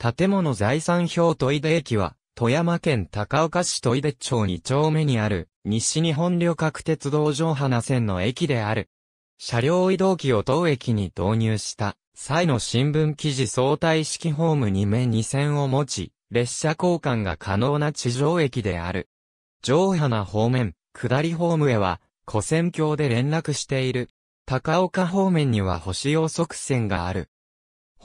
建物財産表戸出駅は、富山県高岡市戸出町2丁目にある、西日本旅客鉄道上花線の駅である。車両移動機を当駅に導入した際の新聞記事相対式ホームに面2線を持ち、列車交換が可能な地上駅である。上花方面、下りホームへは、古線橋で連絡している。高岡方面には星予測線がある。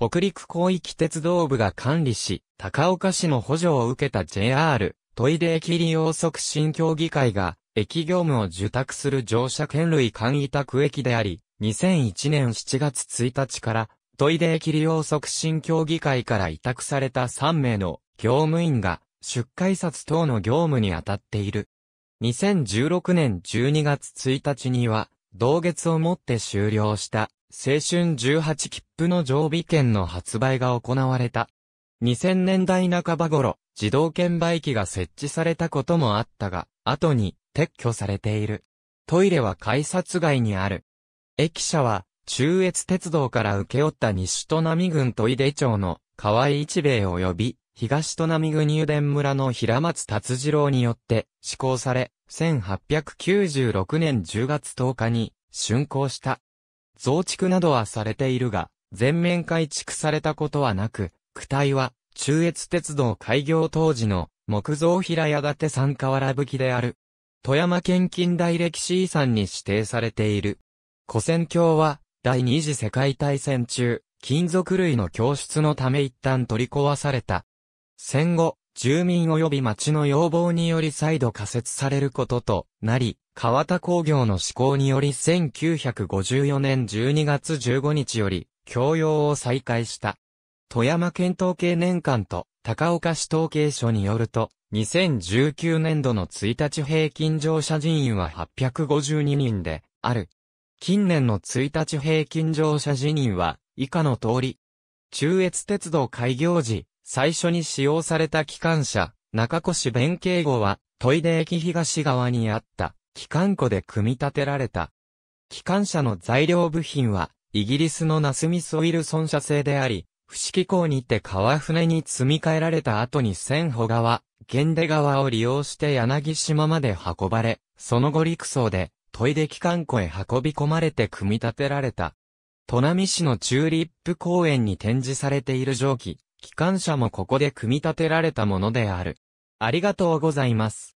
北陸広域鉄道部が管理し、高岡市の補助を受けた JR、トイデ駅利用促進協議会が、駅業務を受託する乗車券類簡易託駅であり、2001年7月1日から、トイデ駅利用促進協議会から委託された3名の業務員が、出改札等の業務に当たっている。2016年12月1日には、同月をもって終了した青春18切符の常備券の発売が行われた。2000年代半ば頃、自動券売機が設置されたこともあったが、後に撤去されている。トイレは改札外にある。駅舎は、中越鉄道から受け負った西都波郡ト井出町の河合一兵衛及び東都波郡油田村の平松達次郎によって施行され、1896年10月10日に竣工した。増築などはされているが、全面改築されたことはなく、区体は、中越鉄道開業当時の木造平屋建て三河原吹きである。富山県近代歴史遺産に指定されている。古戦橋は、第二次世界大戦中、金属類の供出のため一旦取り壊された。戦後、住民及び町の要望により再度仮設されることとなり、川田工業の施行により1954年12月15日より、供用を再開した。富山県統計年間と高岡市統計所によると、2019年度の1日平均乗車人員は852人で、ある。近年の1日平均乗車人員は、以下の通り。中越鉄道開業時、最初に使用された機関車、中越弁慶号は、トイデ駅東側にあった、機関庫で組み立てられた。機関車の材料部品は、イギリスのナスミス・ウィルソン社製であり、伏木港にて川船に積み替えられた後に千穂川、源出川を利用して柳島まで運ばれ、その後陸送で、トイデ機関庫へ運び込まれて組み立てられた。砺波市のチューリップ公園に展示されている蒸気、機関車もここで組み立てられたものである。ありがとうございます。